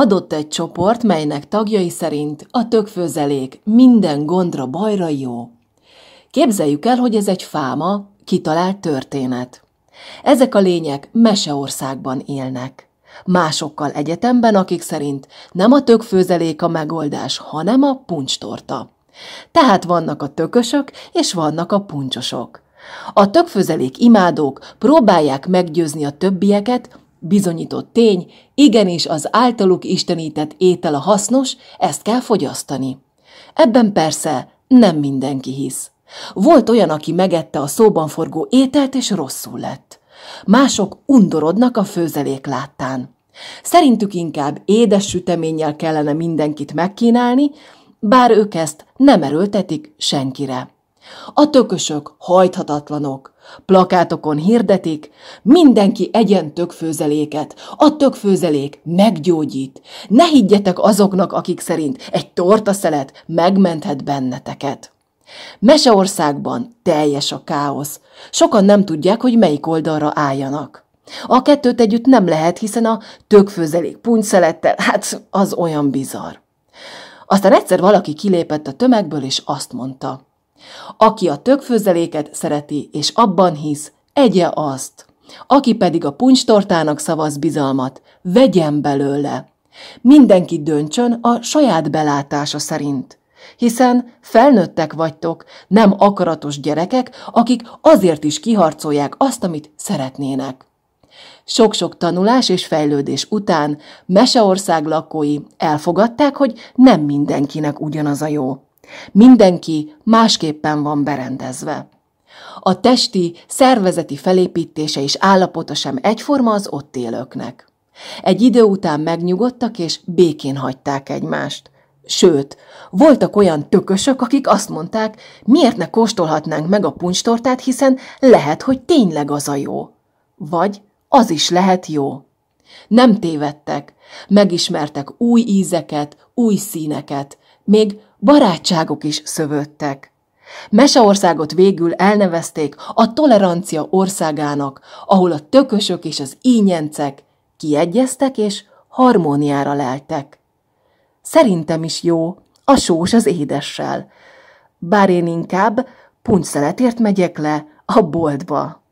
adott egy csoport, melynek tagjai szerint a tökfőzelék minden gondra bajra jó. Képzeljük el, hogy ez egy fáma, kitalált történet. Ezek a lények meseországban élnek. Másokkal egyetemben, akik szerint nem a tökfőzelék a megoldás, hanem a puncstorta. Tehát vannak a tökösök, és vannak a puncsosok. A tökfőzelék imádók próbálják meggyőzni a többieket, Bizonyított tény, igenis az általuk istenített étel a hasznos, ezt kell fogyasztani. Ebben persze nem mindenki hisz. Volt olyan, aki megette a szóban forgó ételt, és rosszul lett. Mások undorodnak a főzelék láttán. Szerintük inkább édes süteménnyel kellene mindenkit megkínálni, bár ők ezt nem erőltetik senkire. A tökösök hajthatatlanok, Plakátokon hirdetik, mindenki egyen tökfőzeléket, a tökfőzelék meggyógyít. Ne higgyetek azoknak, akik szerint egy szelet megmenthet benneteket. Meseországban teljes a káosz. Sokan nem tudják, hogy melyik oldalra álljanak. A kettőt együtt nem lehet, hiszen a tökfőzelék punyszelettel, hát az olyan bizarr. Aztán egyszer valaki kilépett a tömegből, és azt mondta – aki a tökfőzeléket szereti és abban hisz, egye azt. Aki pedig a puncstortának szavaz bizalmat, vegyen belőle. Mindenki döntsön a saját belátása szerint. Hiszen felnőttek vagytok, nem akaratos gyerekek, akik azért is kiharcolják azt, amit szeretnének. Sok-sok tanulás és fejlődés után Meseország lakói elfogadták, hogy nem mindenkinek ugyanaz a jó. Mindenki másképpen van berendezve. A testi, szervezeti felépítése és állapota sem egyforma az ott élőknek. Egy idő után megnyugodtak és békén hagyták egymást. Sőt, voltak olyan tökösök, akik azt mondták, miért ne kóstolhatnánk meg a puncstortát, hiszen lehet, hogy tényleg az a jó. Vagy az is lehet jó. Nem tévedtek, megismertek új ízeket, új színeket, még barátságok is szövődtek. Meseországot végül elnevezték a tolerancia országának, ahol a tökösök és az ínyencek kiegyeztek és harmóniára leltek. Szerintem is jó, a sós az édessel, bár én inkább puncszeletért megyek le a boltba.